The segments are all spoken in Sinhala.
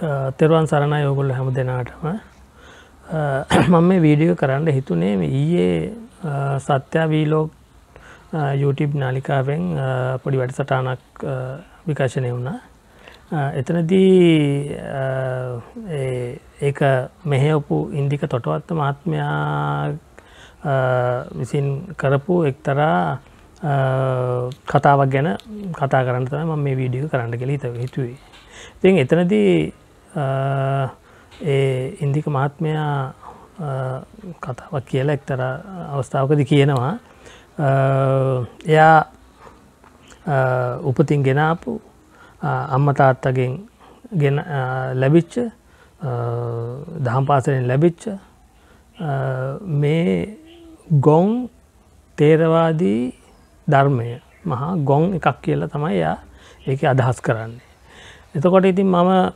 තෙරවන් සරණ යෝගොල්ල හැම දෙනාටම මම මේ වීඩියෝ කරන්න හිතුනේ ඊයේ සත්‍යා වීලෝ YouTube නාලිකාවෙන් පොඩි වැඩසටානක් විකාශනය වුණා එතනදී ඒක මෙහෙවපු ඉන්දික තොටවත්ත මහත්මයා විසින් කරපු එක්තරා කතාවක් ගැන කතා කරන්න තම මේ වීඩියෝ කරන්න කෙළ හිත හිතුවේ. තින් එතනදී ඒ ඉන්දික මහත්මයා කතාවක් කියලා එක්තර අවස්ථාවකද කියනවා එයා උපතින් ගෙනාපු අම්ම තාත්තගෙන් ගෙන ලැබිච්ච දහම් පාසරෙන් ලැබිච්ච මේ ගොන් තේරවාදී ධර්මය මහා ගොන් එකක් කියලා තමයි එයා ඒක අදහස් කරන්නේ. එතකොට ඉතින් මම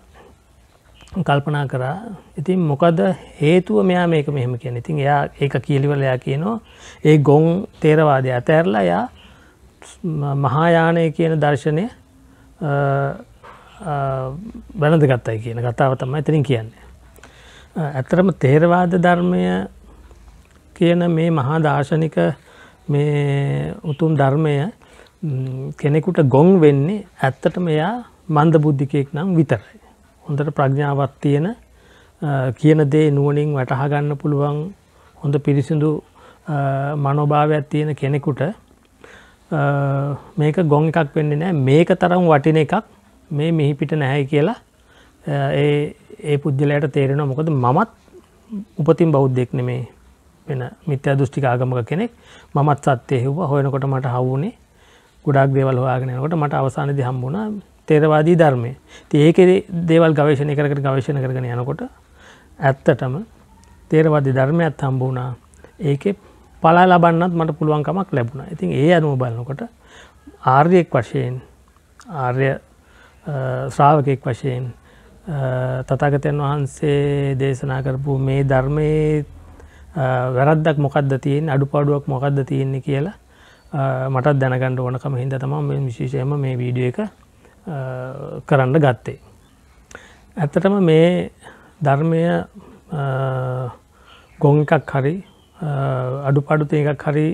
කල්පනා කරා ඉතින් මොකද හේතුව මෙයා මේක මෙහෙම කියෙන ඉතින් එයා ඒක කියලිවලයා කියනවා ඒ ගොන් තේරවාදය ඇතැරලා යා මහායානය කියන දර්ශනය බැනඳ ගත්තයි කියන කතාව තමයි ඉතිරින් කියන්නේ. ඇතරම තේරවාද ධර්මය කියන මේ මහා දර්ශනික මේ උතුම් ධර්මය කෙනෙකුට ගොන් වෙන්නේ ඇත්තට මෙයා මන්ද බුද්ධිකයෙක් නම් විතරයි. හොඳට ප්‍රඥාවත් තියෙන කියන දේ නුවනින් වැටහගන්න පුළුවන් හොඳ පිරිසිදු මනෝභාවයක් තියෙන කෙනෙකුට මේක ගොන් එකක් වෙන්න නෑ මේක තරම් වටින එකක් මේ මිහිපිට නැහැයි කියලා ඒ පුද්ගලයට තේරෙන මොකද මමත් උපතින් බෞද්ධෙක් නෙමේ වෙන මිත්‍යා දෘෂ්ටික ආගමක කෙනෙක් මමත් සත්‍යය හෙව්වා හොයනකොට මට හවුනේ ගොඩක් දේවල් හොයාගෙනනකොට මට අවසානදි හම්බුණා තේරවාදී ධර්මය ති ඒකෙ දේවල් ගවේශණය කරකට ගවේශණ කරගෙන යනකොට ඇත්තටම තේරවාදි ධර්මයත් හම්බුණා ඒක පලා ලබන්නත් මට පුළුවන්කමක් ලැබුණ ඉතින් ඒ අනුව බලනකොට ආර්යෙක් වශයෙන් ආර්ය ශ්‍රාවකෙක් වශයෙන් තතාගතයන් වහන්සේ දේශනා කරපු මේ ධර්මයේ වැරද්දක් මොකක්ද තියෙන් අඩු පාඩුවක් මොකක්ද තියෙන්නේ කියලා මටත් දැනගණඩ ඕනකම හින්ද තමා මේ විශේෂයම මේ වීඩිය එක කරන්න ගත්තේ. ඇත්තටම මේ ධර්මය ගොං එකක් හරි අඩු පඩු තේකක් හරි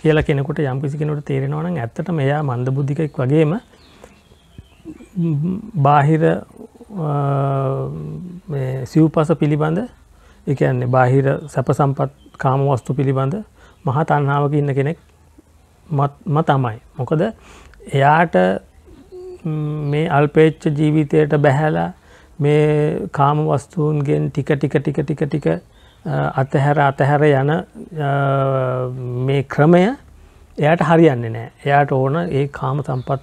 කියලා කෙනෙකුට යම්කිසි කෙනට තේරෙනවන ඇත්තට මෙයා මන්ද බුද්ධිකෙක් වගේම බාහිර සිව්පස පිළිබඳ එකන්නේ බාහිර සැප සම්පත් කාම වස්තු පිළිබඳ මහ තන්හාාවක ඉන්න කෙනෙක් මතමයි. මොකද එයාට මේ අල්පේච්ච ජීවිතයට බැහැලා මේ කාම වස්තුූන්ගෙන් ටික ටික ටික ටික ටික අතහැර අතහැර යන මේ ක්‍රමය එයට හරියන්නේ නෑ එයාට ඕන ඒ කාම සම්පත්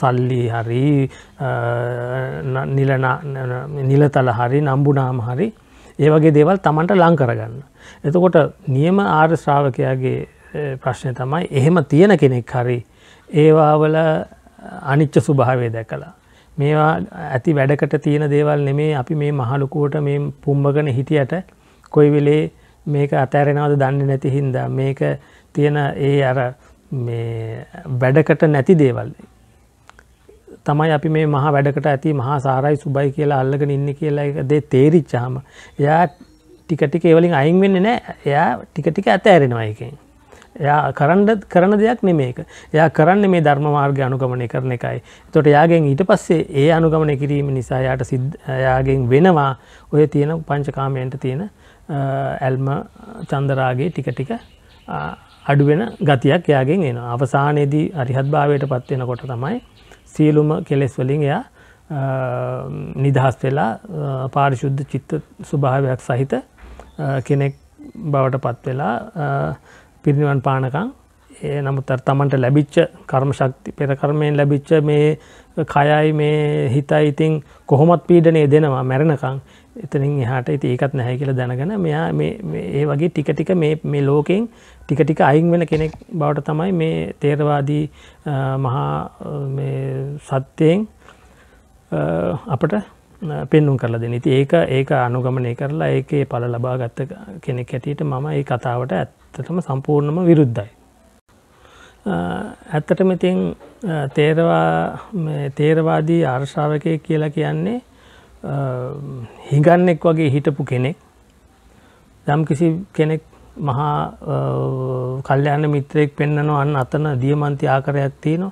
සල්ලි හරි නිලතල හරි නම්බුනාම හරි ඒ වගේ දේවල් තමන්ට ලං කරගන්න. එතකොට නියම ආර්ශ්‍රාවකයාගේ ප්‍රශ්නය තමයි එහෙම තියෙන කෙනෙක් හරි ඒවාවල අනිච්ච සුභාවය දැකලා. මේවා ඇති වැඩකට තියෙන දේවල් නෙමේ අපි මේ මහලොකුවට මේ පුම්බගන හිටියට කොයි වෙලේ මේක අතෑරෙනවද දන්න නැති හින්දා මේක තියෙන ඒ අර වැඩකට නැති දේවල් තමයි අපි මේ මහා වැඩකට ඇති මහා සාරයි සුබයි කියලා අල්ලගෙන ඉන්න කියලා දේ තේරිච්චාම එයා ටිකටික ඒවලින් අයින් වෙන්න නෑ එයා ටිකටික ඇත ඇරෙනවායකෙන් එයා කරන්න කරන දෙයක් නෙමේක එයා කරන්න මේ ධර්මමාර්ග අනුගමනය කරන එකයි තොට යාගෙන් ඊට පස්සේ ඒ අනුගමනය කිරීම නිසා යායට යාගෙන් වෙනවා ඔය තියෙන පංචකාමයන්ට තියෙන ඇල්ම චන්දරාගේ ටික ටික අඩුවෙන ගතියක් යාගෙන් එන අවසානයේදී අරිහත් භාවයට පත්වෙන කොට තමයි සියලුම කෙලෙස් වලින් එයා නිදහස් වෙලා පාරිශුද්ධ චිත්ත ස්වභාවයක් සහිත කෙනෙක් බවට පත්වෙලා පිරිනිවන් පානකං ඒ නමුත් තමන්ට ලැබිච්ච කර්ම ශක්ති පෙරකර්මයෙන් ලැබිච්ච මේ කයයි මේ හිතයි ඉතින් කොහොමත් පීඩනය දෙනවා මැරණකං එතනින් එහාට ඉති ඒකත් නැහැ කියලා දැනගෙන මෙයා ඒ වගේ ටික ටික මේ ලෝකෙන් ටික ටික අයින් වෙන කෙනෙක් බවට තමයි මේ තේරවාදී මහා සත්‍යයෙන් අපට පෙන්නුම් කරලා දෙන ඉති ඒක ඒක අනුගමනය කරලා ඒකේ පල ලබා ගත්ත කෙනෙක් හැටියට මම ඒ කතාවට ඇත් ඇත්තටම සම්පූර්ණම විරුද්ධයි. ඇත්තට මෙතින් තේරවාදී ආර්ශාවකය කියලා කියන්නේ හිගන්නෙක් වගේ හිටපු කෙනෙක් දම් කිසි කෙනෙක් මහා කල්්‍යයන මිත්‍රයෙක් පෙන්න්නනවා අන්න අතන දියමන්ති ආකරයක් තියනවා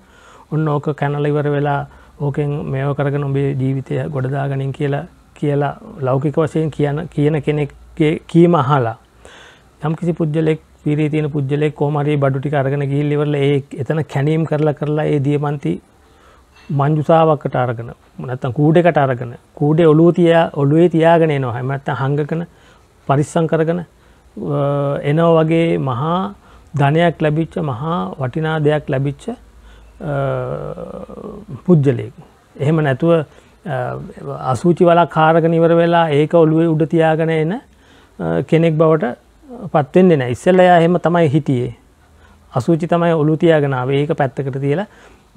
ඔන්න ඕක කැනලඉවර වෙලා ඕකෙන් මේෝ කරග නොබේ ජීවිතය ගොඩදාගනින් කියලා කියලා ලෞකික වශයෙන් කියන කියන කෙනෙක්ගේ කීම අහලා යම් කිසි පුද්ගලෙක් පීරී තියෙන පුද්ගලයේ කොහොම හරි බඩු ටික අරගෙන ගිහිල්ලා ඉවරලා ඒ එතන කැණීම් කරලා කරලා ඒ දියමන්ති මංජුසාවකට අරගෙන නැත්තම් කූඩේකට අරගෙන කූඩේ ඔලුව තියා ඔලුවේ තියාගෙන එනවා හැම නැත්තම් හංගගෙන පරිස්සම් කරගෙන එනවා වගේ මහා ධනයක් ලැබිච්ච මහා වටිනා දෙයක් ලැබිච්ච පුද්ගලයෙක් එහෙම නැතුව අසූචි වලක් කාරගෙන ඉවර වෙලා ඒක ඔළුවේ උඩ තියාගෙන එන කෙනෙක් බවට පත්වෙන්නේ නෑ ඉස්සල්ල එයා එහෙම තමයි හිටියේ අසූචි තමයි ඔලුතියාගෙනාව ඒක පැත්තකට තියලා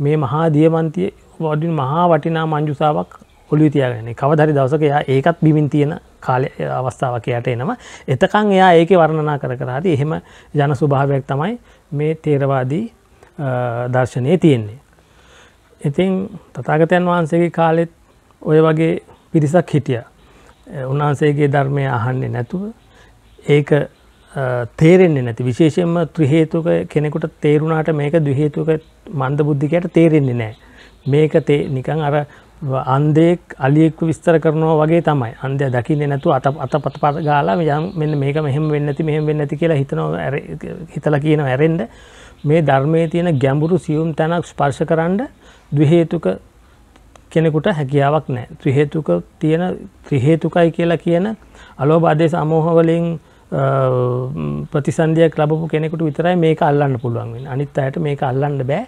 මේ මහා දියමන්තිය වඩින් මහා වටිනා මංජුසාවක් ඔලුතියාගෙන කවදරි දවසක එයා ඒකත් බිමින් තියෙන කාලය අවස්ථාවක යට එනවා එතකං එයා ඒක වර්ණනා කර කරාද එහෙම ජන ස්වභාවයක් තමයි මේ තේරවාදී දර්ශනය තියෙන්නේ. ඉතින් තතාගතයන් වහන්සේගේ කාලෙත් ඔය වගේ පිරිසක් හිටිය. උන්වහන්සේගේ ධර්මය අහන්නේ නැතුව ඒක තේරෙන්නේ නැති විශේෂයෙන්ම ත්‍රහේතුක කෙනෙකුට තේරුණාට මේක දහේතුක මන්ද බුද්ධිකයට තේරෙන්නේ නෑ. මේක තේ නිකං අර අන්දෙක් අලියෙක්ව විස්තර කරනවා වගේ තමයි අන්දය දකින්නේ නැතු අත අත පත පත් ගාලා යම් මෙන්න මේක මෙහෙම වෙන්නති මෙහෙම වෙන්නති කියලා හිතනවා හිතලා කියනවා ඇරෙන්ඩ මේ ධර්මයේ තියෙන ගැඹුරු සියුම් තැනක් ස්පර්ශ කරන්න දහේතුක කෙනෙකුට හැකියාවක් නෑ ත්‍රහේතුක තියෙන ත්‍රහේතුකයි කියලා කියන අලෝබාධය සමෝහවලින් ප්‍රතිසන්ධයක් ලබපු කෙනෙකුට විතරයි මේක අල්ලන්න පුළුවන්ෙන් අනිත් අයට මේක අල්ලන්න බෑ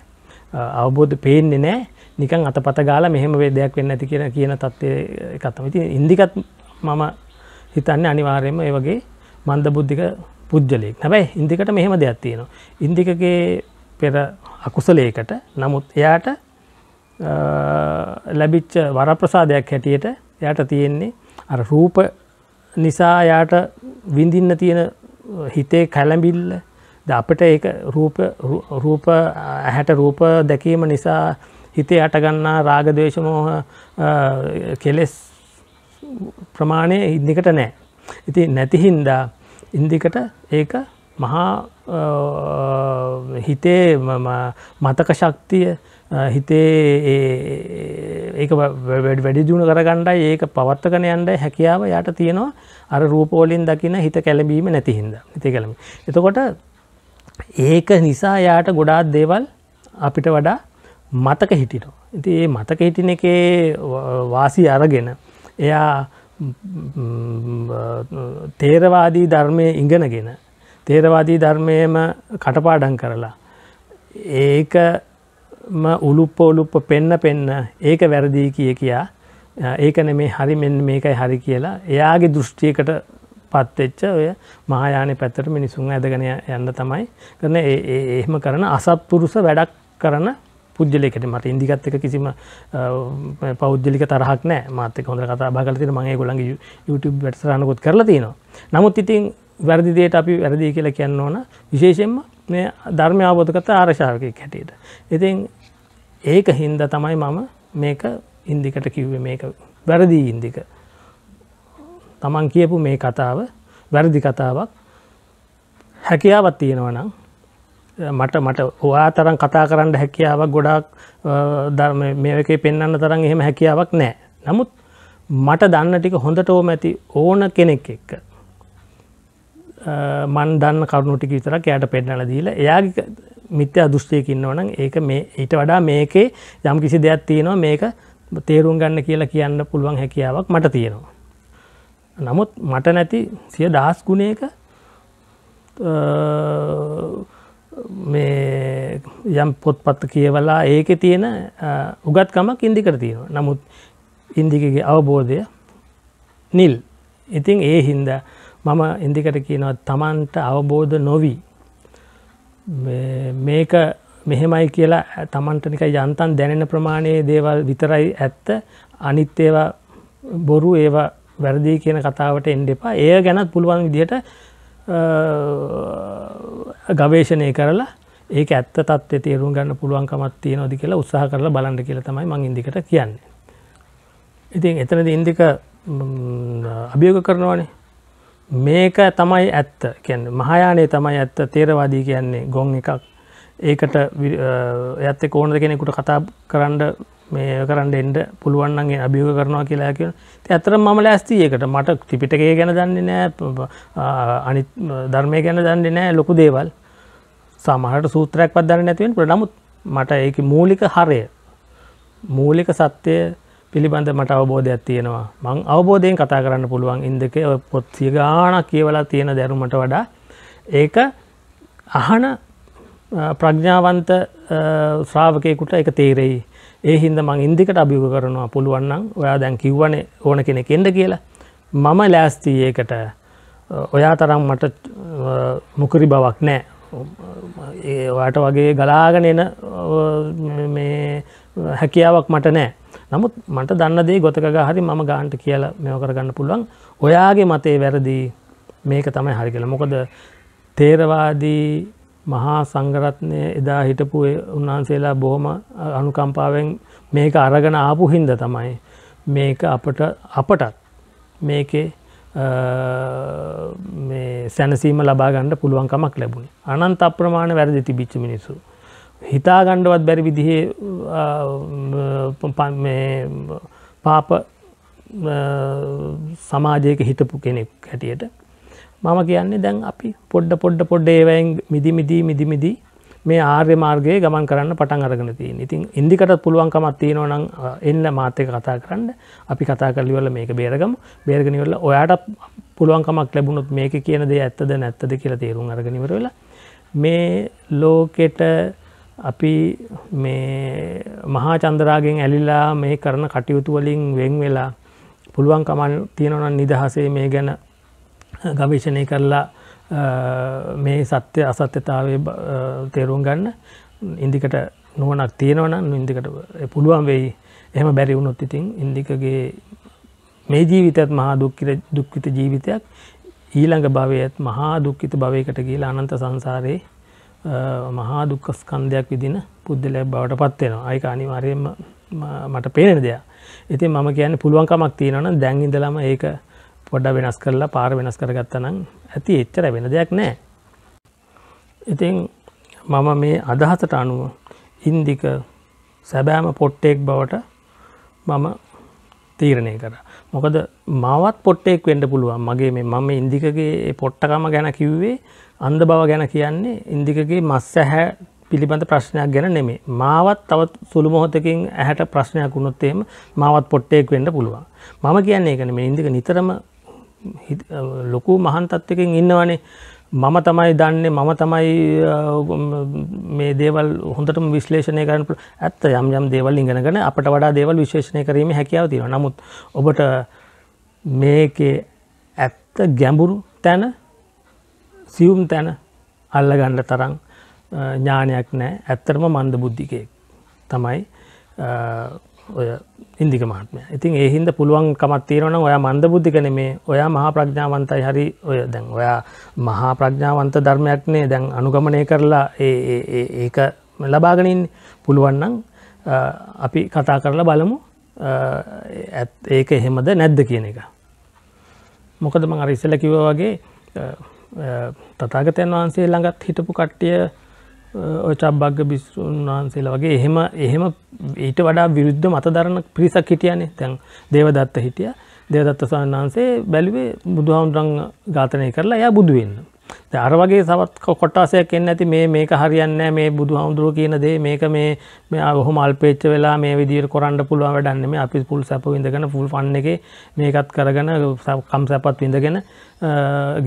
අවබෝධ පේන්නේ නෑ නිකන් අතපත ගාල මෙහෙම වේදයක් වෙන්න ඇති කියෙන කියන තත්ත්ය එකත්තමති ඉන්දිකත් මම හිතන්න අනිවාර්යම ඒ වගේ මන්ද බුද්ධික පුද්ජලෙක් හැබැයි ඉන්දිකට මෙහෙම දෙයක් තියෙනවා. ඉන්දිකගේ පෙර අකුසලේකට නමුත් එයාට ලැබිච්ච වරප්‍රසාදයක් හැටියට එයට තියෙන්නේ අ රූප නිසා යාට විඳින්න තියෙන හිතේ කැලැඹිල්ල ද අපට ඒ රූප ඇහැට රූප දැකීම නිසා හිතේ අටගන්නා රාගදේශමෝහ කෙලෙස් ප්‍රමාණය ඉදිකට නෑ. ඉති නැතිහින්දා ඉන්දිකට ඒක මහා හිතේ මතක ශක්තිය හිතේ ඒ වැඩි දියුණු කරගණ්ඩයි ඒක පවත්තකන යන්ඩ හැකියාව යට තියෙනවා අර රූපෝලින් දකින හිත කැලබීම නැතිහින්ද හිතේ කළම. එතකොට ඒක නිසා යාට ගොඩාත් දේවල් අපිට වඩා මතක හිටිටෝ. ඉති ඒ මතක හිටින එකේ වාසි අරගෙන එයා තේරවාදී ධර්මය ඉගෙනගෙන තේරවාදී ධර්මයම කටපාඩන් කරලා ඒක ම උළුප්ප ඔලුප්ප පෙන්න පෙන්න ඒක වැරදිී කිය කියා ඒකන මේ හරි මෙන්න මේකයි හරි කියලා එයාගේ දෘෂ්ටියකට පත්වෙච්ච ඔය මහායානය පැත්තට මිනිසුන් ඇදගෙන යන්න තමයි කරන එහෙම කරන අසත්පුරුස වැඩක් කරන පුද්ලෙකට මට ඉදිගත් එක කිසිම පෞද්ලික තරහක් නෑ මාතක හොඳ කතා බාගලතින මගේ ගොලන්ගේ YouTube වැටසරනකොත් කරලා තියෙනවා නමුත් ඉතින් වැරදිදයට අපි වැරදි කියලා කියන්න ඕන විශේෂෙන්ම මේ ධර්මය අවබෝධ කත ආරශාවකයක් හැටියට. ඉතින් ඒක හින්ද තමයි මම මේක ඉන්දිකට කිව්වේ මේක වැරදි ඉන්දික තමන් කියපු මේ කතාව වැරදි කතාවක් හැකියාවත් තියෙනවනම් මට මට ඔයා තරම් කතා කරන්න හැකියාවක් ගොඩාක් ධර්ම මේකේ පෙන්න්න තරම් එහෙම හැකියාවක් නෑ නමුත් මට දන්න ටික හොඳට ඕම ඇති ඕන කෙනෙක් එක්ක මන් දන්න කරුණුටික විතරක් යට පෙන්නල දීලා එයාගේ මිත්‍ය අදෘෂ්ටියක ඉන්නවනම් ඒක මේ ඊට වඩා මේකේ යම් කිසි දෙයක් තියෙනවා මේක තේරුම් ගන්න කියලා කියන්න පුළුවන් හැකියාවක් මට තියෙනවා. නමුත් මට නැති සිය දහස් ගුණයක මේ යම් පොත්පත්ත කියවලා ඒක තියෙන උගත්කමක් ඉන්දිකර තියෙනවා. නමුත් ඉන්දිකගේ අවබෝධය නිල් ඉතින් ඒ හින්ද මම ඉන්දිකට කියනවා තමන්ට අවබෝධ නොවී මේක මෙහෙමයි කියලා තමන්ටනික යන්තන් දැනෙන ප්‍රමාණයේ දේවල් විතරයි ඇත්ත අනිත් ඒවා බොරු ඒවා වැරදි කියන කතාවට එන්ඩ එපා ඒ ගැනත් පුළුවන් විදිහට ගවේශණය කරලා ඒක ඇත්ත තත්ේ තේරුම් ගන්න පුළුවන්කමත් තිය නොදි කියලා උත්සාහ කරලා බලන්න කියල තමයි මං ඉදිකට කියන්නේ. ඉතින් එතනද ඉන්දික අභියෝග කරනවානේ මේක තමයි ඇත්ත කියන්න මහායානය තමයි ඇත්ත තේරවාදී කියන්නේ ගොන් එකක් ඒකට ඇත්ත කෝනද කෙනෙකුට කතා කරන්න මේ කරන්න එන්ඩ පුළුවන්න්ගේ අභියෝග කරනවා කියලා කියන ඇතර මම ලෑස්ති ඒකට මට ත්‍රිපිටකය ගැන දන්නේ නෑ අනි ධර්මය ගැන දන්නේ නෑ ලොකු දේවල් සමහට සූත්‍රයක් පදන්න නැතිවෙන් ප්‍රනමුත් මට ඒක මූලික හරය මූලික සත්‍යය පිළිබඳ මට අවබෝධයක් තියෙනවා මං අවබෝධයෙන් කතා කරන්න පුළුවන් ඉන්දක පොත්සිය ගානක් කියවලා තියෙන දැරුමට වඩා ඒක අහන ප්‍රඥාවන්ත ශ්‍රාවකයකුට එක තේරෙයි ඒ හින්ද මං ඉන්දිකට අභියෝග කරනවා පුළුවන්නම් ඔයා දැන් කිව්වනේ ඕන කෙනෙක් එන්න කියලා මම ලෑස්ති ඒකට ඔයා තරම් මට මුකරි බවක් නෑ ඔයාට වගේ ගලාගෙන එන හැකියාවක් මට නෑ නමුත් මට දන්නදේ ගොතක හරි ම ගාන්ට කියලා මෙෝකරගන්න පුළුවන් ඔයාගේ මතේ වැරදි මේක තමයි හරි කියලා මොකද තේරවාදී මහා සංගරත්නය එදා හිටපු උන්වහන්සේලා බොහොම අනුකම්පාවෙන් මේක අරගෙන ආපු හින්ද තමයි මේක අපට අපටත් මේකේ සැනසීම ලබාගන්න පුළුවන්කමක් ලැබුණේ අනන්ත අප්‍රමාණ වැරදි තිබිච්ච මිනිසු හිතාගණ්ඩවත් බැරි විදිහේ පාප සමාජයක හිටපු කෙනෙක් හැටියට මම කියන්නේ දැන් අපි පොඩ්ඩ පොඩ්ඩ පොඩ්ඩ ඒවයින් මිදිමිදී මිදිමිදී මේ ආර්ය මාර්ගයේ ගමන් කරන්න පටන් අරගෙන තියෙන ඉතින් ඉදිකට පුළුවන්කමත් තියෙනවා නම් එන්න මාතක කතා කරන්න අපි කතා කරලිවල මේක බේරගම බේරගනිවල ඔයාට පුළුවන්කමක් ලැබුණොත් මේක කියන දේ ඇත්තද නැත්තද කියලා තේරුම් අරගනිවරවෙලා මේ ලෝකෙට අපි මේ මහා චන්දරාගෙන් ඇලිලා මේ කරන කටයුතු වලින් වෙන් වෙලා පුළුවන් කමල් තියෙනවන නිදහසේ මේ ගැන ගවේශණය කරලා මේ සත්‍ය අසත්‍යතාවේ තේරුම් ගන්න ඉන්දිකට නුවනක් තියෙනවනම් ඉන්දිකට පුළුවන් වෙයි එහම බැරි වුණොත් ඉතින් ඉන්දිකගේ මේ ජීවිතත් මහා දුක්කිර දුක්විත ජීවිතයක් ඊළඟ භවයත් මහා දුක්කිත භවයකට ගිල අනන්ත සංසාරයේ මහා දුක්ක ස්කන්ධයක් විදින පුද්ගලයක් බවට පත්වෙනවා අයික අනිවාර්යම මට පේන දෙයක් ඉතින් මම කියන්න පුළුවන්කමක් තියෙනවන දැන් ඉඳලම ඒක පොඩ්ඩ වෙනස් කරලා පාර වෙනස් කරගත්තනම් ඇති එච්චර වෙන දෙයක් නෑ ඉතින් මම මේ අදහසට අනුව ඉන්දික සැබෑම පොට්ටෙක් බවට මම තීරණය කර මොකද මාවත් පොට්ටෙක් වෙන්ඩ පුළුවන් මගේ මේ මම ඉන්දිකගේ පොට්ටකම ගැන කිව්වේ අන්ද බව ගැන කියන්නේ ඉන්දිකගේ මස්ස හැ පිළිබඳ ප්‍රශ්නයක් ගැන නෙමේ මාවත් තවත් සුළු මොහොතකින් ඇහැට ප්‍රශ්නයක් වුණොත්තේම මාවත් පොට්ටෙක් වෙන්ඩ පුළුවන් මම කියන්නේ එකන මේ ඉදික නිතරම ලොකු මහන්තත්වකින් ඉන්නවනේ මම තමයි දන්නේ මම තමයි මේ දේවල් හොඳටම විශ්ලේෂණය කරන ඇත්ත යම් යම් දේවල් ඉගෙනගෙන අපට වඩා දේවල් විශේෂණය කිරීම හැකියාව තියෙන නමුත් ඔබට මේකේ ඇත්ත ගැඹුරු තැන සියුම් තැන අල්ලගණ්ඩ තරං ඥානයක් නෑ ඇත්තරම මන්ද බුද්ධිකයෙක් තමයි ඔය ඉන්දික මහත්මය ඉතින් එහින්ද පුළුවන් කමත් තියෙනවන ඔයා මන්ද බුද්ධිකන මේ ඔයා මහා ප්‍රඥාවන්තයි හරි ඔය දැන් ඔයා මහා ප්‍රඥාවන්ත ධර්මයක්නේ දැන් අනුගමනය කරලා ඒක ලබාගනින් පුළුවන්නන් අපි කතා කරලා බලමු ඇත් ඒක එහෙමද නැද්ද කියන එක මොකද මං අරිසල කිව වගේ තතාගතයන් වහන්සේ ළඟත් හිටපු කට්ටිය චබ්භග්ග බිස්තුන් වහන්සේලා වගේ එහෙම එහෙම ඊට වඩා විරුද්ධ මත දරන පිරිසක් හිටියනේ තැන් දේවදත්ත හිටිය දේවදත්ත සවන් වහන්සේ බැලිවේ බුදුහාමුදුරන් ඝාතනය කරලා එය බුදුවෙන්න අර වගේ සවත් කොට්ටාසයක් එන්න ඇති මේ මේක හරියන්න මේ බුදු හාමුදුරුව කියන දේ මේක මේ ඔහු මල්පේච්ච වෙලා මේ විදිර කොරන්ඩ පුළුව වැඩන්න මේ අපි පුල් සැප විඳගෙන ෆුල් ෆන්න එක මේකත් කරගෙන කම් සැපත් විඳගෙන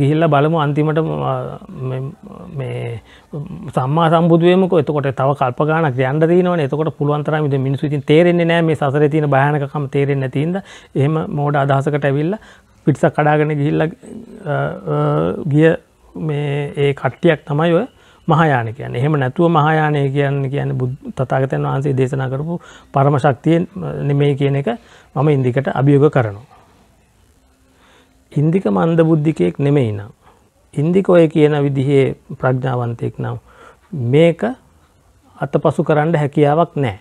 ගිහිල්ල බලමු අන්තිමට මේ සම්මා සම්බුදුවමක එතකොට තව කල්පගාන ක්‍රයන්ඩ දීනවන එතකොට පුළුවන්තරම මිනිසුතින් තේරෙන්නේ නෑ මේ සසර තියෙන භයනකම් තේරෙන්නේ නැතින්ද එහෙම මෝඩ අදහසකට ඇවිල්ල පිටසක් කඩාගෙන ගිහිල්ල ගිය මේ ඒ කට්ටියක් තමයි ඔය මහායාන කියන්න එහෙම නැතුව මහායානය කියන්න කියන්න තතාගතයන් වහන්සේ දේශනා කරපු පරම ශක්තිය නෙමේ කියන එක මම ඉන්දිකට අභියෝග කරනවා. ඉන්දික මන්ද බුද්ධිකයෙක් නෙමෙයි නම්. ඉන්දික ඔය කියන විදිහේ ප්‍රඥාවන්තයෙක් නම් මේක අත පසු කරන්න හැකියාවක් නෑ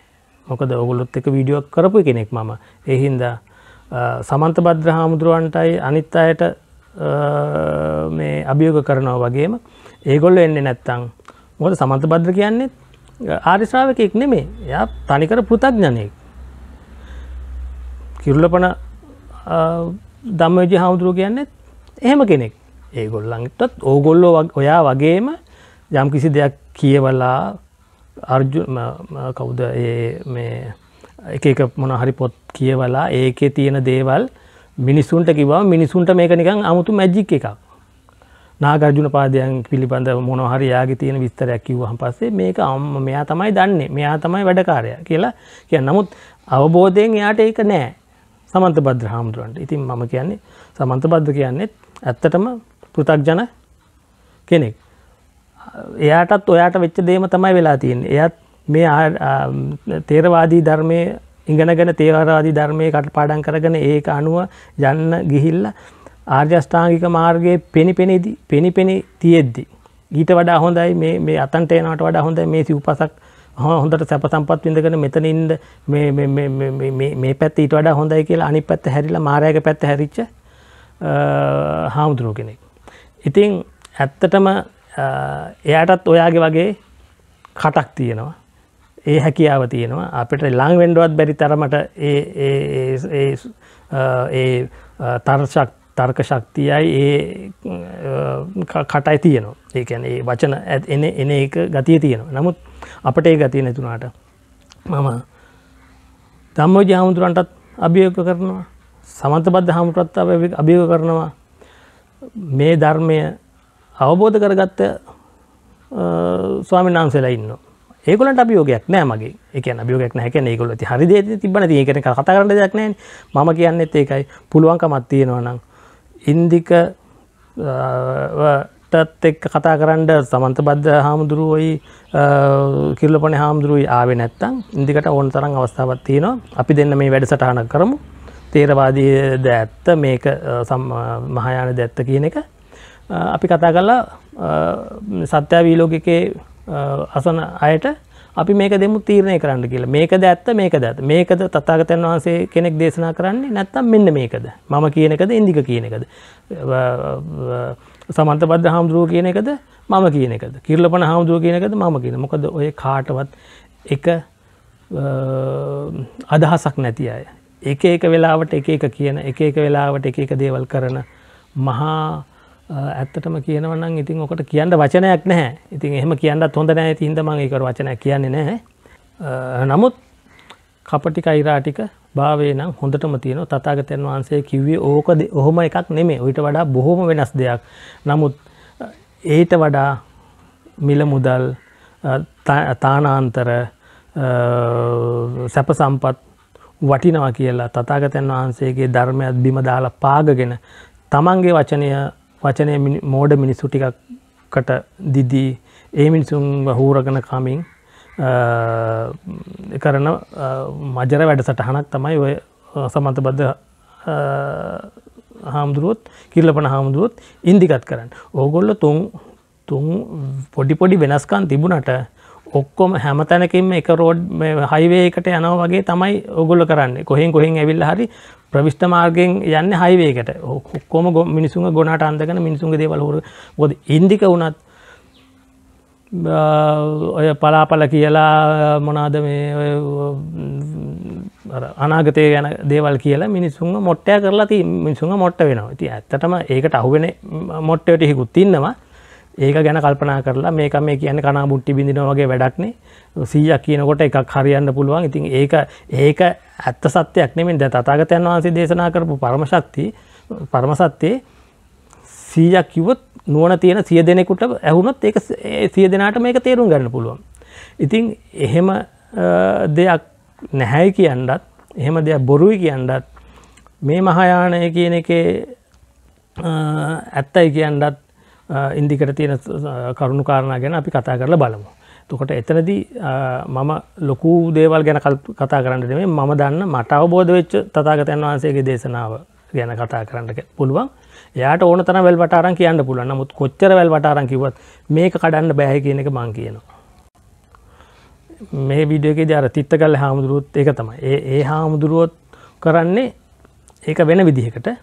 මොකද ඔගුලොත් එක වීඩියෝ කරපු කෙනෙක් මම එහින්ද සමන්ත බද්‍ර හාමුදුරුවන්ටයි අනිත් අයට මේ අභියෝග කරනව වගේම ඒගොල්ල එන්නේ නැත්තං මොද සමන්ත බද්‍ර කියන්නේ ආරිශ්‍රාවකෙක් නෙමේ ය තනිකර පෘතඥනයෙක් කිරුලපන දම්මජ හාමුදුරුව කියන්නේ එහෙම කෙනෙක් ඒගොල්ලන්ටත් ඕගොල්ලෝ ඔයා වගේම යම් කිසි දෙයක් කියවලා අර්ජු කවුද මේ එක මොන හරි පොත් කියවලා ඒකේ තියෙන දේවල් මිනිස්සුන්ට කිවා මිනිසුන්ට මේක නිකං අමුතු මැජික් එකක් නාගර්ජුන පාදයන් පිළිබඳ මොනහරි යාගේ තියෙන විස්තරයක් කිව්වහන් පස්සේ මේක අම්ම මෙයා තමයි දන්නේ මෙයා තමයි වැඩකාරය කියලා කිය නමුත් අවබෝධයෙන් එයාට ඒක නෑ සමන්ත බද්‍ර හාමුදුරුවන්ට ඉතින් මම කියන්නේ සමන්ත බද්ධ කියන්නෙත් ඇත්තටම පෘතක්ජන කෙනෙක් එයාටත් ඔයාට වෙච්ච දේම තමයි වෙලා තියෙන් එයත් මේ තේරවාදී ධර්මය ඉගෙනගෙන තේවරවාදී ධර්මය කටපාඩන් කරගෙන ඒක අනුව යන්න ගිහිල්ල ආර්්‍යෂ්ඨාංගික මාර්ගයේ පෙනි පෙනෙදි පෙනි පෙනි තියෙද්දි. ඊට වඩා හොඳයි මේ අතන්ට එනට වඩා හොඳ මේ සිව්පසක් හොඳට සැප සම්පත් විඳගෙන මෙතනින්ද මේ පැත් ඊට වඩා හොඳයි කියලා අනි පැත්ත හැරිලා මාරයක පැත්ත හැරිච්ච හාමුදුරුව කෙනෙක්. ඉතිං ඇත්තටම එයාටත් ඔයාගේ වගේ කටක් තියෙනවා ඒ හැකියාව තියෙනවා අපිට ලං වෙන්ඩුවත් බැරි තරමට ඒ තර්ශක් තර්ක ශක්තියයි ඒ කටයි තියනවා ඒකැන ඒ වචන ඇත් එන එන එක ගතිය තියෙනවා නමුත් අපට ඒ ගතිය නැතුනාට මම දම්මෝජ හාමුදුරන්ටත් අභියෝග කරනවා සමන්ත බද්ධ හාමුටරත් අභියෝග කරනවා මේ ධර්මය අවබෝධ කරගත්ත ස්වාමි නාන්සෙලා ඉන්නවා ඒගොලට අභියෝගයක් නෑ මගේ එක අභියෝගක් නැක ඒගොල හරි දේ තිබන ඒකන කතා කරට දෙයක් නෑ මම කියන්නෙත් ඒකයි පුළුවන්කමත් තියෙනවනම් ඉන්දික ටත් එක් කතා කරන්න සමන්ත බද්ධ හාමුදුරුවයි කිල්ලපන හාමුදුරුවයි ආවේ නැත්තං ඉදිකට ඕන තරන් අවස්ථාවත් තියෙනවා අපි දෙන්න මේ වැඩ සටහන කරමු තේරවාදී ද ඇත්ත මේක මහායාන දැත්ත කියන එක අපි කතා කල්ලා සත්‍යවීලෝකකේ අසන අයට අපි මේක දෙමු තීරණය කරන්න කියලා මේකද ඇත්ත මේක දත් මේකද තතාගතයන් වහන්සේ කෙනෙක් දේශනා කරන්නේ නැත්තම් මෙන්න මේකද මම කියන එකද ඉන්දික කියන එකද සමන්ත බද්ධ හාමුදුරුව කියන එකද මම කියන එකද කිරලපන හාමුදුරුව කියන එකද මම කියන මොකද ඔය කාටවත් එක අදහසක් නැති අය එක එක වෙලාවට එක එක කියන එක එක වෙලාවට එක එක දේවල් කරන මහා ඇත්තටම කියනවනම් ඉතින් ඔකට කියන්න වචනයක් නැහැ ඉතින් එහෙම කියන්නත් හොඳ නෑ ඇති හිදම ඒකට වචනය කියන්නේ නැහැ නමුත් කපටික අයිරාටික භාවේ නම් හොඳටම තියෙන තතාගතයන් වහන්සේ කිව්වේ ඕකද ඔහොම එකක් නෙමේ ඔයිට වඩා බොහොම වෙනස් දෙයක් නමුත් ඒට වඩා මිල මුදල් තානාන්තර සැප සම්පත් වටිනවා කියලා තතාගතයන් වහන්සේගේ ධර්මයත් බිම දාලා පාගගෙන තමන්ගේ වචනය වචනය මෝඩ මිනිස්සු ටිකක්කට දිදී ඒ මිනිසුන් හූරගන කාමින් කරන මජර වැඩ සටහනක් තමයි ඔය සමන්ත බද්ධ හාමුදුරුවොත් කිරලපන හාමුදුරුවොත් ඉන්දිකත් කරන්න ඕගොල්ල තුන් තුන් පොඩි පොඩි වෙනස්කන් තිබුණට ඔක්කොම හැම තැනකින්ම එක රෝඩ් හයිවේකට යනව වගේ තමයි ඔගොල්ල කරන්න කොහෙන් කොහෙන් ඇවිල්ල හරි ප්‍රවිෂ්ට මාර්ගෙන් යන්න හයිවේකට ඔක්කොම ගො මිනිසුන් ගොනට අන්දගන මිනිසුන් දේවල් හොර ගොද ඉන්දික වුණත් ඔය පලාපල කියලා මොනාද මේ අනාගතය ගැන දේවල් කියලා මිනිසුන් මොට්ටය කරලා ති මිනිසුන් මොට්ට වෙනවා ති ඇත්තටම ඒකට අහුවෙන මොට්ටවට හිකුත් ඉන්නවා ඒක ගැන කල්පනා කරලා මේක මේ කියන කනා බුට්ටි බිඳිනවගේ වැඩක්නේ සීයක් කියනකොට එකක් හරියන්න පුළුවන් ඉතින් ඒක ඒක ඇත්ත සත්‍යයක් නෙමෙයි දැන් තථාගතයන් වහන්සේ දේශනා කරපු පරම ශක්තිය පරම සත්‍යයේ සීයක් කිව්වොත් නුවණ තියෙන සිය දෙනෙකුට ඇහුනොත් ඒක සිය දෙනාට මේක තේරුම් ගන්න පුළුවන්. ඉතින් එහෙම දෙයක් නැහැයි කියන්නත් එහෙම දෙයක් බොරුයි කියන්නත් මේ මහායානය කියන එකේ ඇත්තයි කියන්නත් ඉන්දිකට තියෙන කරුණු කාරණ ගැන අපි කතා කරලා බලමු. තකොට එතනද මම ලොකු දේවල් ගැන කතා කරන්නට මේ මම දන්න මට අවබෝධ වෙච්ච තතාගතයන් වහන්සේගේ දේශනාව ගැන කතා කරන්නට පුළුවන් එයාට ඕන තන වැල් වටාරන් කියන්න පුළුවන් මුත් කොච්චර වැල් වටාරන් කිවත් මේක කඩන්න බෑහ කියන එක මං කියනවා. මේ විඩියක ජර තිත්ත කල්ල හාමුදුරුවත් ඒක තමයි ඒ හාමුදුරුවොත් කරන්නේ ඒක වෙන විදිහකට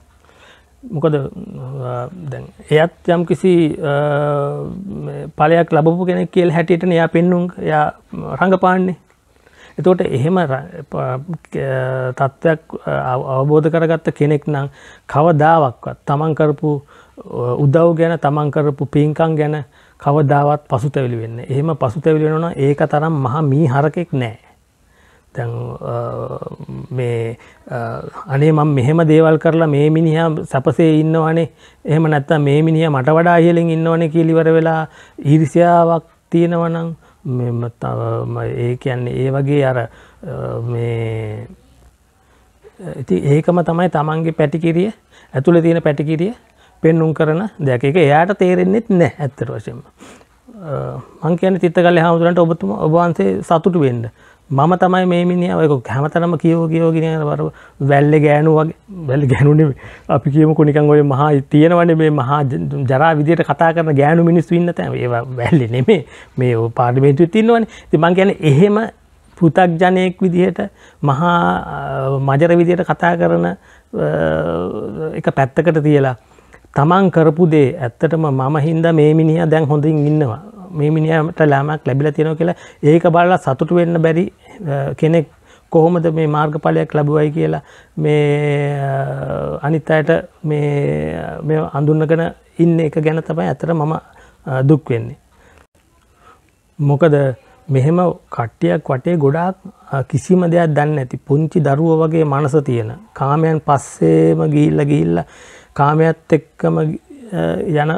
මොකද එයත් යම් කිසි පලයක් ලබපු කෙනෙක් කියල් හැටියට එයා පෙන්නුම් එයා රඟපාන්නේ එතෝට එහෙම තත්ත්වයක් අවබෝධ කරගත්ත කෙනෙක් නම් කවදාවක්වත් තමන් කරපු උදව් ගැන තමන් කරපු පින්කං ගැන කවදාවත් පසුතැවිලි වෙන්න එහෙම පසුතැවිලි වෙනවා ඒක තරම් මහා මී හරකෙක් නෑ දැන් මේ අනේ මම මෙහෙම දේවල් කරලා මේ මිනිහා සැපසේ ඉන්නවනේ එහෙම නැත්තම් මේ මිනිහා මට වඩා ඉහළින් ඉන්නවනේ කීලිවර වෙලා ඊර්ෂ්‍යාවක් තියෙනවනම් ඒ කියන්නේ ඒ වගේ අර මේ ඉති ඒකම තමයි තමන්ගේ පැටිකිරිය ඇතුළ තියෙන පැටිකිරිය පෙන්නුම් කරන දෙයක් එක එයාට තේරෙන්නෙත් නෑ ඇත්තර වශයෙන්ම මංකයන තිත්තකල හාමුදුරන්ට ඔබතුම ඔබවන්සේ සතුටු වෙන්ඩ මම තමයි මේ මිනිිය ඔයක හැමතරම කියෝ කියෝගෙන බර වැල්ල ගෑනු වගේ වැල් ගැනුනේ අපි කියම කොනිකන් ඔය මහා තියෙනවන්නේ මේ මහා ජරා විදියට කතා කරන ගෑනු මිනිස් වන්න තැ ඒ වැල්ලි නෙමේ මේ පාර්ිමේතු තින්නවන තිමං ගැන එහෙම පෘතක්ජනයෙක් විදිහට මහා මජර විදියට කතා කරන එක පැත්තකට තියලා තමන් කරපු දේ ඇත්තටම මම හින්ද මේ මිනිහ දැන් හොඳින් ඉන්නවා මේ මිනිහට ලාමක් ලැබිලා තියෙනවා කියලා ඒක බලලා සතුට වෙන්න බැරි කෙනෙක් කොහොමද මේ මාර්ගඵලයක් ලැබුවයි කියලා මේ අනිත් අයට මේ මේ අඳුන්නගෙන ඉන්න එක ගැන තමයි ඇත්තට මම දුක් වෙන්නේ. මොකද මෙහෙම කට්ටියක් වටේ ගොඩාක් කිසිම දෙයක් දන්න ඇති පුංචි දරුව වගේ මනස තියෙන කාමයන් පස්සේම ගිල්ල ගිල්ල කාමයත් එක්කම යන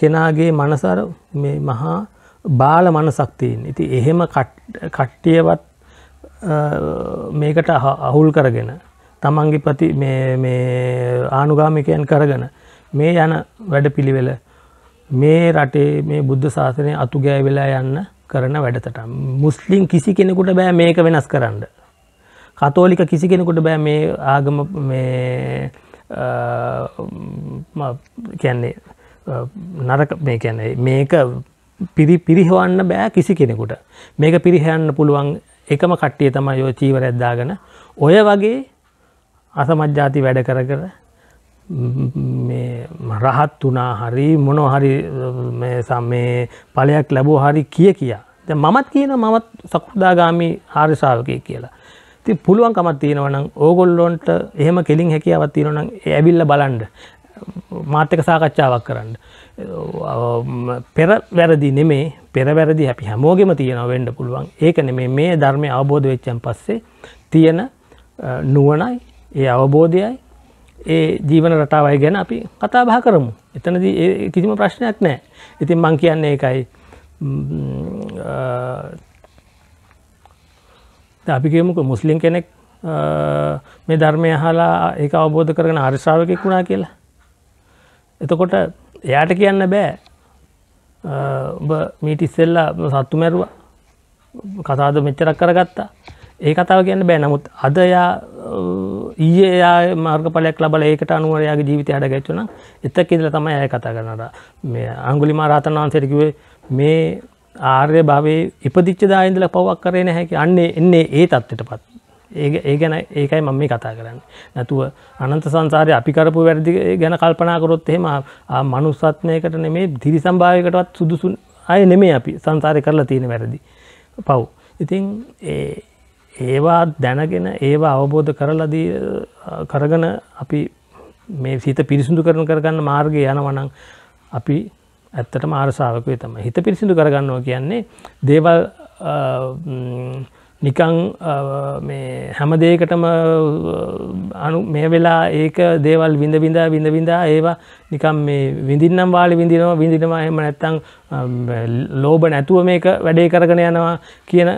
කෙනාගේ මනසර මේ මහා බාල මනසක්තියෙන් ඉති එහෙම කට්ටියවත් මේකට අහුල් කරගෙන තමන්ගි ප්‍රති ආනුගාමිකයන් කරගන මේ යන වැඩ පිළිවෙල මේ රටේ මේ බුද්ධ ශාසනය අතුගෑ වෙලා යන්න කරන වැඩතට මුස්ලිම් කිසි කෙනෙකුට බෑ මේක වෙනස් කරන්න කතෝලික කිසි කෙනෙකුට බෑ මේ ආගම කියන්නේ නරක මේ කැන මේක පිරි පිරිහවන්න බෑ කිසි කෙනෙකුට මේක පිරිහයන්න පුළුවන් එකම කට්ටිය තම යෝ චීවර ඇද්දාගෙන ඔය වගේ අසමජ්ජාති වැඩ කර කර රහත් වනා හරි මොනො හරි සම්මේ පලයක් ලැබෝ හරි කිය කියා ද මමත් කියන මමත් සකෘදාගාමි ආර්ශාවකය කියලා ති පුළුවන්කමත් තියෙනවනම් ඕගොල්ලොන්ට එහෙම කෙලින් හැකියාවත් තියෙනනම් ඇවිල්ල බලන්ඩ මාතක සාකච්ඡාවක් කරන්න පෙර වැරදි නෙමේ පෙරවැරදි අපි හැමෝගෙම තියෙන වෙන්ඩ පුළුවන් ඒක නෙමේ මේ ධර්මය අවබෝධ වෙච්චන් පස්සේ තියෙන නුවනයි ඒ අවබෝධයයි ඒ ජීවන රටාවයි ගැන අපි කතා බා කරමු එතනද කිසිම ප්‍රශ්නයක් නෑ ඉතින් මං කියන්නේ එකයි අපිකමුක මුස්ලිම් කෙනෙක් මේ ධර්මය හලා ඒ අවබෝධ කරන අර්ශාවකෙක් වුණා කියලා එතකොට එයාට කියන්න බෑ ඔබ මීට ඉස්සෙල්ලා සත්තු මැරුව කතාද මෙච්චරක් කරගත්තා ඒ කතාව කියන්න බෑ නමුත් අද යා ඊයේ යා මාර්ගපලයක් ලබල ඒකට අනුවරයාගේ ජීවිතය හට ගැච්චුන එතක් ඉදල තමයි ඇය කතා කරනට මේ අංගුලි මාරාතන් වහන්සේරකිවේ මේ ආර්ය භාවේ ඉපදිච්ච දායින්දල පවක් කරේ නැහැකි අන්නේ එන්නේ ඒ තත්වට පත් ඒ ගැන ඒකයි මම මේ කතා කරන්න නැතුව අනන්ත සංසාරය අපි කරපු වැරදි ගැන කල්පනාකරොත් එහෙම මනුස්සත්නයකට නෙමේ දිරි සම්භාවයකටවත් සුදුසුන් අය නෙමේ අපි සංසාරය කරලා තියෙන වැරදි පව් ඉතින් ඒවා දැනගෙන ඒවා අවබෝධ කරලදී කරගන අපි මේ සිත පිරිසිදු කරන කරගන්න මාර්ගය යනවනං අපි ඇත්තට මාරසාාවකය තම හිත පිරිසිදු කරගන්නවා කියන්නේ දේවල් නිකං හැම දේකටම අනු මේ වෙලා ඒක දේවල් විඳ බිඳා විඳ බිඳා ඒවා නිකම් මේ විඳින්නම් වාලි විඳිනවා විඳිනවා එම නැත්තං ලෝබ නැතුව මේක වැඩේ කරගෙන යනවා කියන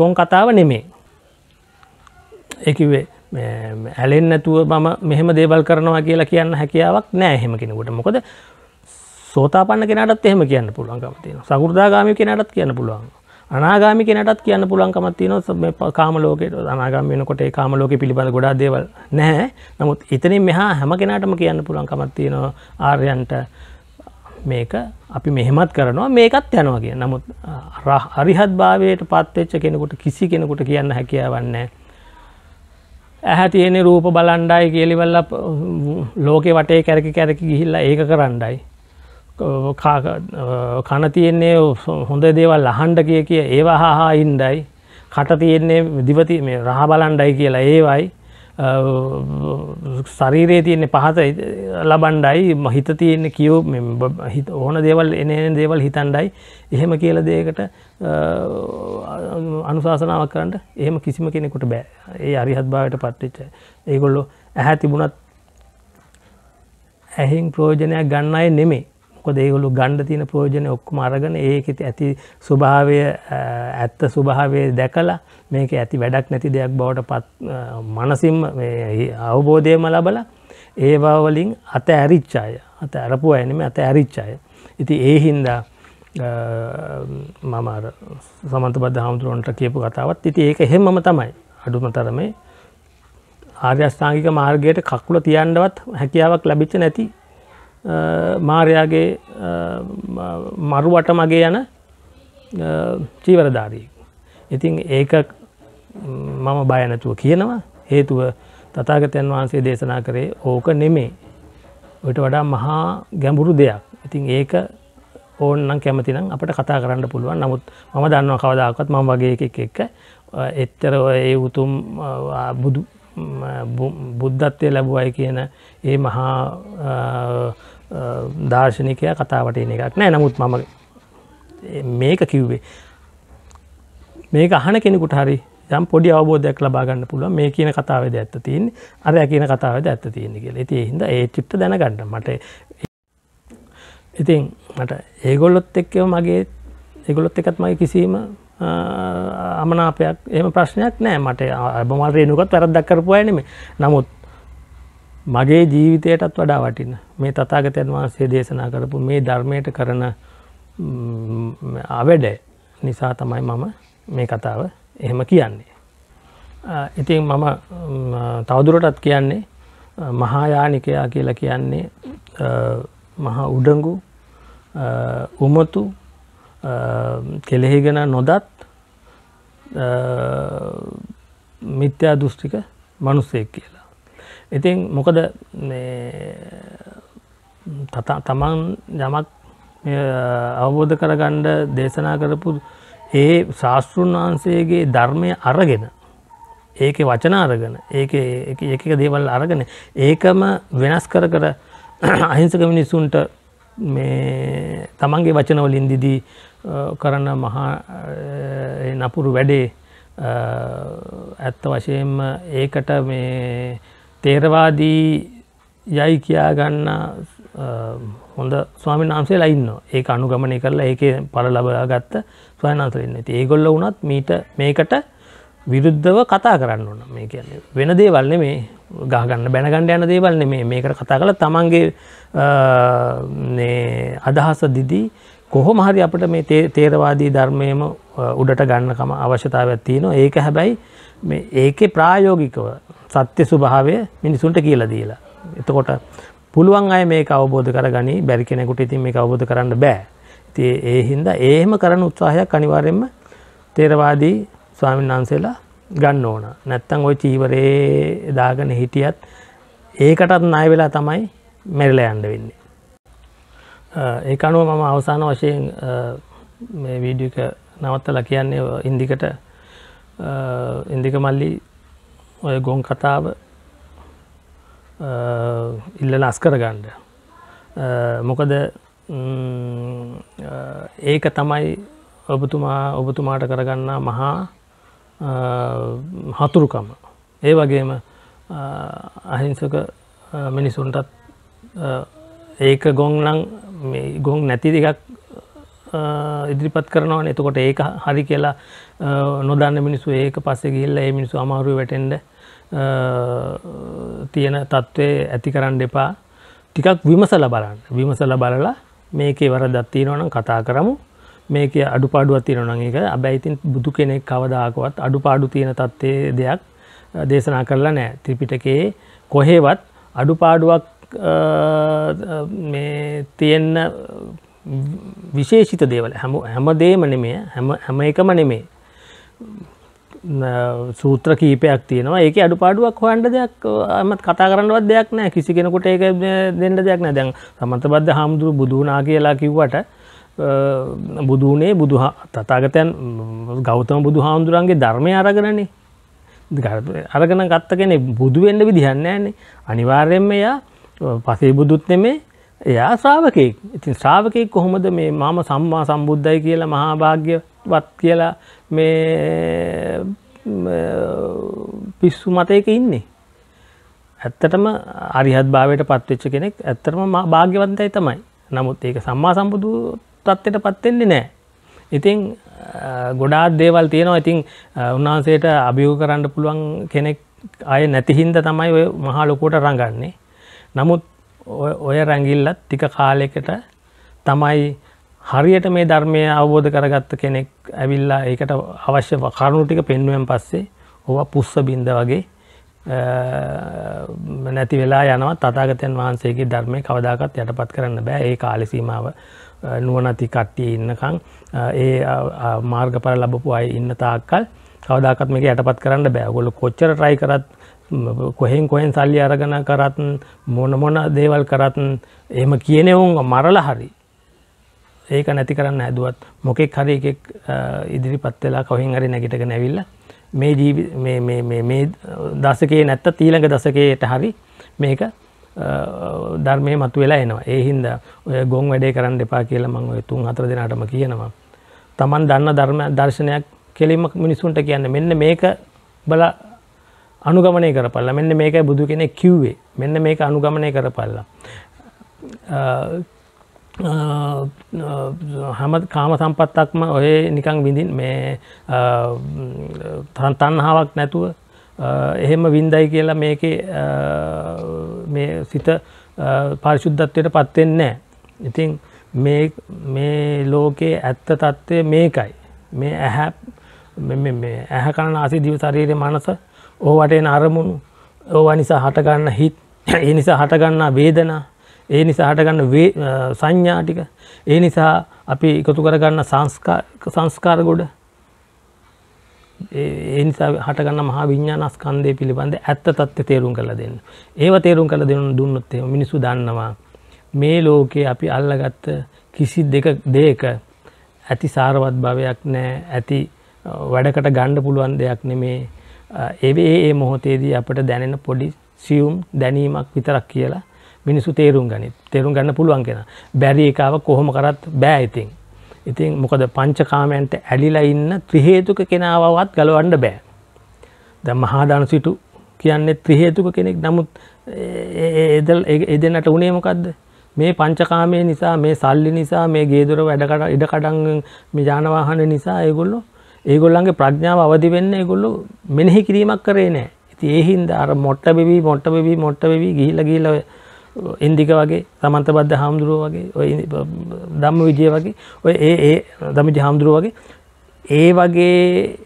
ගොන් කතාව නෙමේ එකවේ ඇලෙන් නැතුව මම මෙහෙම දේවල් කරනවා කියලා කියන්න හැකියාවක් නෑ හෙම කෙනකුට මොකද සෝතාපන්න කෙනටත් එහෙම කියන්න පුළුවන්කම තියෙන සකෘදාගාමි කෙනටත් කියන්න පුළුවන් අනාගාමි කෙනටත් කියන්න පුළන්කමත් තියෙනවා කාම ලෝකයට අනාගාම වෙනකොට ඒ කාම ලෝකෙ පිළිබඳ ගොඩා දේවල් නැහැ නමුත් එතනින් මෙහා හැම කෙනාටම කියන්න පුළන්කමත් තියෙනවා ආර්යන්ට මේක අපි මෙහෙමත් කරනවා මේකත් යනවා කිය නමුත් අරිහත් භාවයට පත්වෙච්ච කෙනෙකුට කිසි කෙනෙකුට කියන්න හැකියාවන්නේ ඇහැ තියෙන රූප බලන්ඩයි කියලිවල්ල ලෝකෙ වටේ කැරකි කැරකි ගිහිල්ලා ඒක කරන්ඩයි කන තියෙන්නේ හොඳ දේවල් අහන්ඩ කිය කිය ඒවා හාහා ඉන්ඩයි කට තියෙන්නේ දිවති මේ රහ බලන්ඩයි කියලා ඒවයි ශරීරයේ තියෙන්නේ පහත ලබන්ඩයි මහිත තියෙන්නේ කියව් ඕන දේවල් එනන දේවල් හිතන්ඩයි එහෙම කියල දේකට අනුශාසනාවක් කරන්නට එහෙම කිසිම කෙනෙකුට බෑ ඒ අරිහත්භාවට පත්තිච්ච ඒගොල්ලො ඇහැ තිබුණත් ඇහින් ප්‍රෝජනයක් ගන්නයි නෙමේ මොකද ඒගොලු ගණ්ඩ තියෙන ප්‍රෝජනය ඔක්කුම අරගෙන ඒකෙත ඇති ස්වභාවය ඇත්ත ස්වභාවය දැකලා මේක ඇති වැඩක් නැති දෙයක් බවට පත් මනසිම් අවබෝධයම ලබල ඒවාවලින් අත ඇරිච්චාය අත ඇරපු ඇනම ඇත ඇරිච්චාය. ඉති ඒ හින්දා මම සමන්ත බද හාමුදුරුවන්ට කියපු කතාවත් ඉති ඒක හෙමම තමයි අඩුම තරමේ ආර්යස්ථාංගික මාර්ගයට කකුල තියන්ඩවත් හැකියාවක් ලබිච්ච නැති මාරයාගේ මරුවට මගේ යන චීවරධාරයෙක්. ඉතින් ඒක මම බයනැතුව කියනවා හේතුව තතාගතයන් වහන්සේ දේශනා කරේ ඕක නෙමේ. ඔට වඩා මහා ගැඹුරු දෙයක්. ඉතින් ඒක ඕන්නම් කැමතිනම් අපට කතා කරන්න පුළුවන් නමුත් මම දන්නවා කවදාකත් මම වගේ එකක් එක්ක එත්තර ඒ උතුම් බුදු බුද්ධත්වය ලැබුවයි කියන ඒ මහා දර්ශනිකය කතාවට එන එකක් නෑ නමුත් මම මේක කිව්වේ මේක අහන කෙනෙකුට හරි යම් පොඩි අවබෝධයක් ලබාගන්න පුළුව මේ කියන කතාවද ඇත්ත තින් අර කියන කතාවද ඇත්ත තියෙන කියල ඇති හිද ඒ චිට්ට දැනගන්න මට ඉතින් මට ඒගොල්ලොත් එක්කව මගේ ඒගොලොත් එකත් මගේ කිසිීම අමනාපයක් එම ප්‍රශ්නයක් නෑ මට අබමල් රේනුකත් වැරදක් කරපුවා නෙමේ නමුත් මගේ ජීවිතයටත් වඩා වටින මේ තතාගතයන් වහන්සේ දේශනා කරපු මේ ධර්මයට කරන අවැඩ නිසා තමයි මම මේ කතාව එහෙම කියන්නේ. ඉතින් මම තවදුරටත් කියන්නේ මහායානිකයා කියලා කියන්නේ මහා උඩගු උමතු කෙලෙහිගෙන නොදත් මිත්‍යා දෘෂ්ටික මනුස්සෙක් කියලා. ඉතින් මොකද තමන් යමක් අවබෝධ කරගණ්ඩ දේශනා කරපු ඒ ශාස්තෘන් වහන්සේගේ ධර්මය අරගෙන ඒක වචන අරගෙන ඒක එක දේවල් අරගෙන ඒකම වෙනස් කර කර අහිංසක මිනිස්සුන්ට මේ තමන්ගේ වචනවලින් දිදී කරන මහා නපුරු වැඩේ ඇත්ත වශයෙන්ම ඒකට මේ තේරවාදී යයි කියා ගන්න හොඳ ස්වාමි නාන්සේලා ඉන්න ඒ අනුගමනය කරලා ඒක පල ලබලා ගත්ත ස්වයනාන්සරන්න ති ඒගොල්ල වුනත් මීට මේකට විරුද්ධව කතා කරන්න ඕන මේ කියන්නේ වෙන දේවල්න මේ ගාගන්න බැනගණ්ඩ යන දේවල්න මේ මේකට කතා කළ තමන්ගේ අදහස දිදී කොහොම හරි අපට මේ තේරවාදී ධර්මයම උඩට ගන්නකම අවශ්‍යතාවයක් තියෙනවා ඒක හැබැයි ඒකේ ප්‍රායෝගිකව සත්‍ය ස්වභාවය මිනිසුන්ට කියලා දීලා. එතකොට පුළුවන් අය මේක අවබෝධ කරගනි බැරි කෙනෙකුට ඉතින් මේක අවබෝධ කරන්න බෑ. ඉතින් ඒ හින්දා ඒහෙම කරන උත්සාහයක් අනිවාර්යයෙන්ම තේරවාදී ස්වාමීන් වහන්සේලා ගන්න ඕන. නැත්තම් ওই චීවරේ දාගෙන හිටියත් ඒකටත් ණය වෙලා තමයි මැරිලා යන්න වෙන්නේ. ඒක අනුව මම අවසාන වශයෙන් මේ වීඩියෝ එක නවත්තලා කියන්නේ ඉන්දිකට ඉන්දික මල්ලි ඔය ගොන් කතාව ඉල්ලල අස්කර ගණ්ඩ මොකද ඒක තමයි ඔබතුමා ඔබතුමාට කරගන්නා මහා හතුරුකම ඒ වගේම අහිංසක මිනිසුන්ටත් ඒක ගොන්ලං ගොන් නැති දෙකක් ඉදිරිපත් කරනවන එතකොට ඒක හරි කියලා නොදන්න මිනිසු ඒක පස්සේ ගිල්ල ඒ මිනිසු අමාරුව වැටෙන්ට තියෙන තත්ත්වය ඇති කරන්න එපා ටිකක් විමසල බලන්න විමසල බලලා මේකේ වර දත්තිනවනම් කතා කරමු මේක අඩු පාඩුව තියනවන එක අබැයිතින් බුදු කෙනෙක් කවදාකවත් අඩු පාඩු තියෙන තත්ත්වය දෙයක් දේශනා කරලා නෑ ත්‍රිපිටකයේ කොහේවත් අඩු පාඩුවක් තියෙන්න විශේෂිත දේවල හැම හැම දේම නෙමේ හැම හැම එකම නෙමේ සූත්‍ර කීපයක් තියෙනවා ඒක අඩු පාඩුවක් හොන්ඩ දෙයක් අමත් කතා කරන්නවත් දෙයක් නෑ කිසි කෙනකොට ඒක දෙන්න දෙයක් නෑ දැන් සමන්තබද්ධ හාමුදුරු බුදුනා කියලා කිව්වට බුදුනේ බුදු තතාගතයන් ගෞතම බුදු හාමුදුරන්ගේ ධර්මය අරගරන්නේ අරගන ගත්ත කෙනෙ බුදු වෙන්න විදිහන්න ෑනේ අනිවාර්යෙන්ම එයා පසේ බුදුත් නෙමේ එයා ශ්‍රාවකයෙක් ඉතින් ශ්‍රාවකයෙක් කොහොමද මේ මම සම්මා සම්බුද්ධයි කියලා මහාභාග්‍ය වත් කියලා මේ පිස්සු මතයක ඉන්නේ. ඇත්තටම අරිහත් භාවයට පත්වෙච්ච කෙනෙක් ඇත්තරම භාග්‍යවන්තයි තමයි නමුත් ඒක සම්මා සම්බුදු තත්වයට පත්වෙන්නේ නෑ. ඉතිං ගොඩාත් දේවල් තියෙනවා ඉතිං උන්වහන්සේට අභියෝ කරන්න පුළුවන් කෙනෙක් අය නැතිහින්ද තමයි ඔය මහාලොකෝට රඟන්නේ. නමුත් ඔය රැඟිල්ලත් ටික කාලෙකට තමයි හරියට මේ ධර්මය අවබෝධ කරගත්ත කෙනෙක් ඇවිල්ලා ඒකට අවශ්‍ය කරුණුටික පෙන්ුවෙන් පස්සේ ඔව පුස්ස බින්ද වගේ නැති වෙලා යනවා තතාගතයන් වහන්සේගේ ධර්මය කවදාකත් යටපත් කරන්න බෑ ඒ කාලෙසීමාව නුවනති කට්ටිය ඉන්නකං ඒ මාර්ගපර ලබපු අය ඉන්න තාක්කල් කවදාකත් මේක යටපත් කරන්න බෑ ගොල කොච්චර ට්‍රයි කරත් කොහෙන් කොහෙන් සල්ලි අරගන කරත් මොන මොන දේවල් කරත් එහෙම කියනෙවුන් මරල හරි ඒක නැති කරන්න හැදුවත් මොකෙක් හරි එකෙක් ඉදිරිපත් වෙලා කොහෙන් හරි නැගිටක නැවිල්ල මේ මේ දසකේ නැත්ත තීළඟ දසකයට හරි මේක ධර්මය මතු වෙලා එනවා ඒහින්ද ඔය ගොන් වැඩේ කරන්න දෙපා කියලා මං ඔය තුන් හතර දෙනාටම කියනවා තමන් දන්න ධර්ම දර්ශනයක් කෙලිම මිනිසුන්ට කියන්න මෙන්න මේක බල අනුගමනය කරපල්ල මෙන්න මේකයි බුදු කෙනෙ කිව්වේ මෙන්න මේක අනුගමනය කරපල්ලා හැම කාම සම්පත්තක්ම ඔය නිකං විඳින් මේ තන්හාාවක් නැතුව එහෙම වින්දයි කියලා මේක මේ සිත පරිශුද්ධත්වයට පත්වෙෙන් නෑ ඉතින් මේ ලෝකයේ ඇත්ත තත්ත්වය මේකයි මේ ඇහැ ඇහැ කරන අසි දිවසරීරය මනස ඕ වටෙන් අරමුණු ඕවා නිසා හටගන්න හිත් ඒ නිසා හටගන්නා වේදනා ඒ නිසා හටගන්න සංඥා ටික ඒ නිසා අපි එකතු කරගන්න සංස්කාර ගොඩ ඒ නිසා හටගන්න මහා විඤ්ඥානස්කන්දය පිළිබඳ ඇත්ත තත්ත්ව තේරුම් කළ දෙන්න ඒව තේරුම් කළ දෙනු දුන්නොත්තේ මිනිසු දන්නවා මේ ලෝකයේ අපි අල්ලගත්ත කිසි දෙක දේක ඇති සාරවත් භවයක් නෑ ඇති වැඩකට ගණ්ඩ පුළුවන් දෙයක් නෙමේ ඒ ඒ මොහොතේදී අපට දැනෙන පොඩි සියුම් දැනීමක් විතරක් කියලා මිනිසු තේරුම් ගනි තේරුම් ගන්න පුළුවන් කෙන බැරි එකාව කොහොම කරත් බෑ ඉතින් ඉතින් මොකද පංචකාමයන්ට ඇලිලා ඉන්න ත්‍රහේතුක කෙනාවවත් ගලවන්න බෑ ද මහාදාන සිටු කියන්නේ ත්‍රහේතුක කෙනෙක් නමුත් එදල් එදෙනට උනේ මොකක්ද මේ පංචකාමය නිසා මේ සල්ලි නිසා මේ ගේදුර වැඩකට ඉඩකඩන් ජානවාහන නිසා ඒගොල්ලො ඒගොල්ලන්ගේ ප්‍රඥාව අවදි වෙන්න ඒගොල්ලු මෙනෙහි කිරීමක් කරේ නෑ ඉති ඒහින්ද අර මොට්ට බෙවී මොට්ට බෙවී මොට්ට බෙවී ගිහිල ගිලව ඉන්දික වගේ තමන්ත බද්ධ හාමුදුරුව වගේ ඔය දම්ම විජය වගේ ඔය ඒ ඒ දමිජ හාමුදුරුව වගේ ඒ වගේ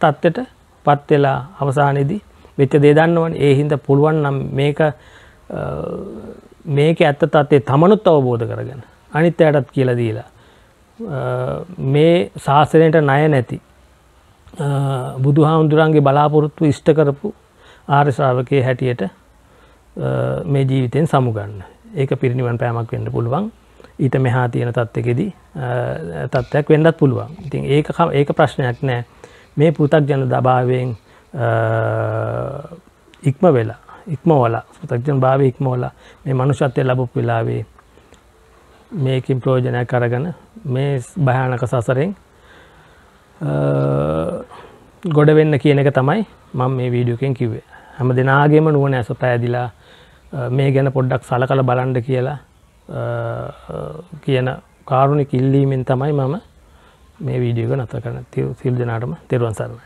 තත්ත්වට පත්වෙලා අවසානයේදී වෙච්ච දේ දන්නවන ඒ හින්ද පුළුවන් නම් මේක මේක ඇත්ත තත්ත්ේ තමනුත් අවබෝධ කරගෙන අනිත් අයටත් කියල දීලා මේ ශාසනයට ණය නැති බුදු හාමුදුරන්ගේ බලාපොරොත්තු ඉෂ්ට කරපු ආර්ශාවකය හැටියට මේ ජීවිතයෙන් සමුගන්න ඒක පිරිනිවන් පෑමක් වෙන්න පුළුවන් ඊට මෙහා තියෙන තත්ත්කෙදී තත්ත්වයක් වෙන්නත් පුළුවන් ඉතින් ඒක ඒක ප්‍රශ්නයක් නෑ මේ පෘතක් ජන දභාවෙන් ඉක්ම වෙලා ඉක්ම වලා පෘතක්ජන භාව ඉක්මෝලා මේ මනුෂත්වය ලබපු වෙලාවේ මේකින් ප්‍රෝජනයක් කරගන මේ භයානක සසරෙන් ගොඩ වෙන්න කියන එක තමයි මං මේ වීඩියෝකෙන් කිවේ හැම දෙනාගේම නුවන ඇස පැදිලා මේ ගැන පොඩ්ඩක් සලකල බලන්ඩ කියලා කියන කාරුණි කිල්ලීමෙන් තමයි මම මේ වීඩියෝග නතර කරන සිල් දෙනාටම තෙරුවන් සරණයි